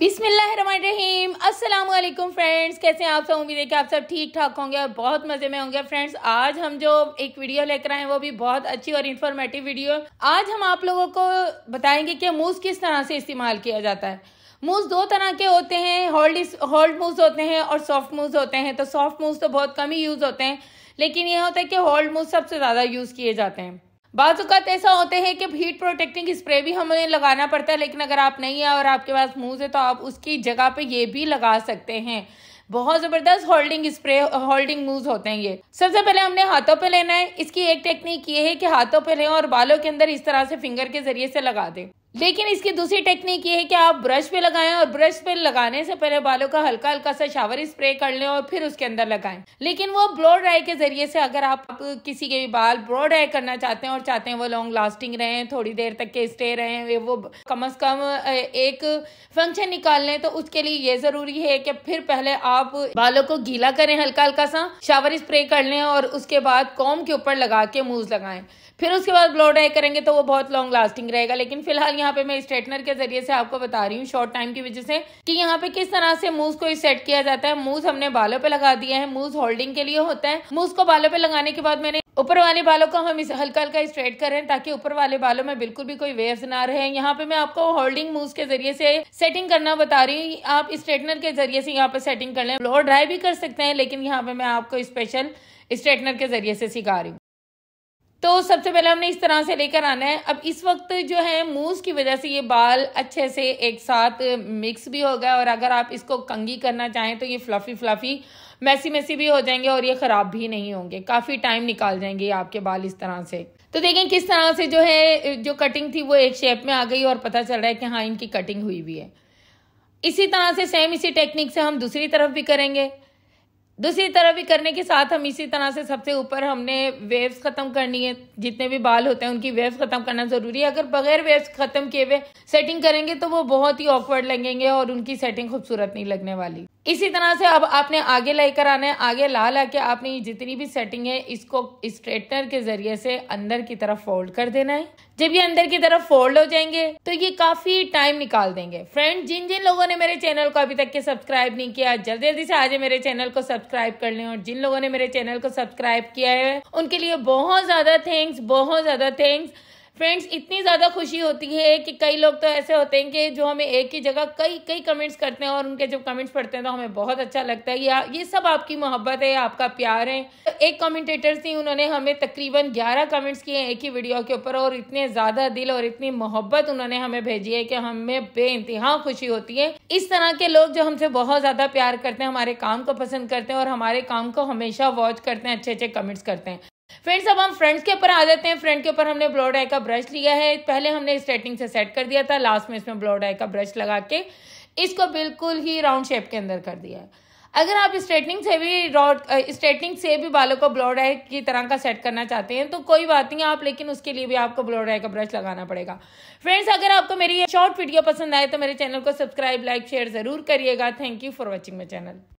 बिसमीम असलम फ्रेंड्स कैसे हैं आप सब उम्मीद है कि आप सब ठीक ठाक होंगे और बहुत मज़े में होंगे फ्रेंड्स आज हम जो एक वीडियो लेकर आए हैं वो भी बहुत अच्छी और इन्फॉर्मेटिव वीडियो है आज हम आप लोगों को बताएंगे कि मूस किस तरह से इस्तेमाल किया जाता है मूस दो तरह के होते हैं होल्ड होल्ड मूस होते हैं और सॉफ्ट मूस होते हैं तो सॉफ्ट मूस तो बहुत कम ही यूज़ होते हैं लेकिन यह होता है कि होल्ड मूस सबसे ज़्यादा यूज़ किए जाते हैं बाज़ात तो ऐसा होते हैं कि हीट प्रोटेक्टिंग स्प्रे भी हमें लगाना पड़ता है लेकिन अगर आप नहीं है और आपके पास मूज है तो आप उसकी जगह पे ये भी लगा सकते हैं बहुत ज़बरदस्त होल्डिंग स्प्रे होल्डिंग मूव होते हैं ये सबसे पहले हमने हाथों पे लेना है इसकी एक टेक्निक ये है कि हाथों पे लें और बालों के अंदर इस तरह से फिंगर के जरिए से लगा दें लेकिन इसकी दूसरी टेक्निक ये है कि आप ब्रश पे लगाएं और ब्रश पे लगाने से पहले बालों का हल्का हल्का सा शावर स्प्रे कर लें और फिर उसके अंदर लगाएं लेकिन वो ब्लो ड्राई के जरिए से अगर आप किसी के भी बाल ब्लो ड्राई करना चाहते हैं और चाहते हैं वो लॉन्ग लास्टिंग रहें थोड़ी देर तक के स्टे रहें वो कम अज कम एक फंक्शन निकाल लें तो उसके लिए ये जरूरी है कि फिर पहले आप बालों को गीला करें हल्का हल्का सा शावर स्प्रे कर लें और उसके बाद कॉम के ऊपर लगा के मूज लगाएं फिर उसके बाद ब्लो ड्राई करेंगे तो वो बहुत लॉन्ग लास्टिंग रहेगा लेकिन फिलहाल यहाँ पे मैं स्ट्रेटनर के जरिए से आपको बता रही हूँ शॉर्ट टाइम की वजह से कि यहाँ पे किस तरह से मूव को सेट किया जाता है मूव हमने बालों पे लगा दिया है मूव होल्डिंग के लिए होता है मूव को बालों पे लगाने के बाद मैंने ऊपर वाले बालों को हम इस हल्का हल्का स्ट्रेट करें ताकि ऊपर वाले बालों में बिल्कुल भी कोई वेव्स ना रहे यहाँ पे मैं आपको होल्डिंग मूव के जरिए से सेटिंग करना बता रही हूँ आप स्ट्रेटनर के जरिए से यहाँ पे सेटिंग कर लें और ड्राई भी कर सकते हैं लेकिन यहाँ पे मैं आपको स्पेशल स्ट्रेटनर के जरिए से सिखा रही हूँ तो सबसे पहले हमने इस तरह से लेकर आना है अब इस वक्त जो है मूस की वजह से ये बाल अच्छे से एक साथ मिक्स भी हो गया और अगर आप इसको कंगी करना चाहें तो ये फ्लफ़ी फ्लफ़ी मैसी मैसी भी हो जाएंगे और ये ख़राब भी नहीं होंगे काफ़ी टाइम निकाल जाएंगे ये आपके बाल इस तरह से तो देखें किस तरह से जो है जो कटिंग थी वो एक शेप में आ गई और पता चल रहा है कि हाँ इनकी कटिंग हुई भी है इसी तरह से सेम इसी टेक्निक से हम दूसरी तरफ भी करेंगे दूसरी तरह भी करने के साथ हम इसी तरह से सबसे ऊपर हमने वेव्स ख़त्म करनी है जितने भी बाल होते हैं उनकी वेव्स ख़त्म करना ज़रूरी है अगर बगैर वेव्स ख़त्म किए हुए सेटिंग करेंगे तो वो बहुत ही ऑकवर्ड लगेंगे और उनकी सेटिंग खूबसूरत नहीं लगने वाली इसी तरह से अब आपने आगे लेकर आना है आगे ला ला के आपने जितनी भी सेटिंग है इसको स्ट्रेटनर के जरिए से अंदर की तरफ फोल्ड कर देना है जब ये अंदर की तरफ फोल्ड हो जाएंगे तो ये काफी टाइम निकाल देंगे फ्रेंड जिन जिन लोगों ने मेरे चैनल को अभी तक के सब्सक्राइब नहीं किया जल्दी जल्दी से आज मेरे चैनल को सब्सक्राइब कर लें और जिन लोगों ने मेरे चैनल को सब्सक्राइब किया है उनके लिए बहुत ज्यादा थैंक्स बहुत ज्यादा थैंक्स फ्रेंड्स इतनी ज़्यादा खुशी होती है कि कई लोग तो ऐसे होते हैं कि जो हमें एक ही जगह कई कई कमेंट्स करते हैं और उनके जब कमेंट्स पढ़ते हैं तो हमें बहुत अच्छा लगता है या ये सब आपकी मोहब्बत है आपका प्यार है तो एक कमेंटेटर थी उन्होंने हमें तकरीबन ग्यारह कमेंट्स किए हैं एक ही वीडियो के ऊपर और इतने ज़्यादा दिल और इतनी मोहब्बत उन्होंने हमें भेजी है कि हमें बे खुशी होती है इस तरह के लोग जो हमसे बहुत ज़्यादा प्यार करते हैं हमारे काम को पसंद करते हैं और हमारे काम को हमेशा वॉच करते हैं अच्छे अच्छे कमेंट्स करते हैं फ्रेंड्स अब हम फ्रंट के ऊपर आ जाते हैं फ्रंट के ऊपर हमने ब्लॉड आई का ब्रश लिया है पहले हमने स्ट्रेटनिंग से सेट कर दिया था लास्ट में इसमें ब्लॉड आई का ब्रश लगा के इसको बिल्कुल ही राउंड शेप के अंदर कर दिया है अगर आप स्ट्रेटनिंग से भी रॉड स्ट्रेटनिंग से भी बालों को ब्लॉड आई की तरह का सेट करना चाहते हैं तो कोई बात नहीं आप लेकिन उसके लिए भी आपको ब्लॉड आई का ब्रश लगाना पड़ेगा फ्रेंड्स अगर आपको मेरी शॉर्ट वीडियो पसंद आए तो मेरे चैनल को सब्सक्राइब लाइक शेयर ज़रूर करिएगा thank you for watching my channel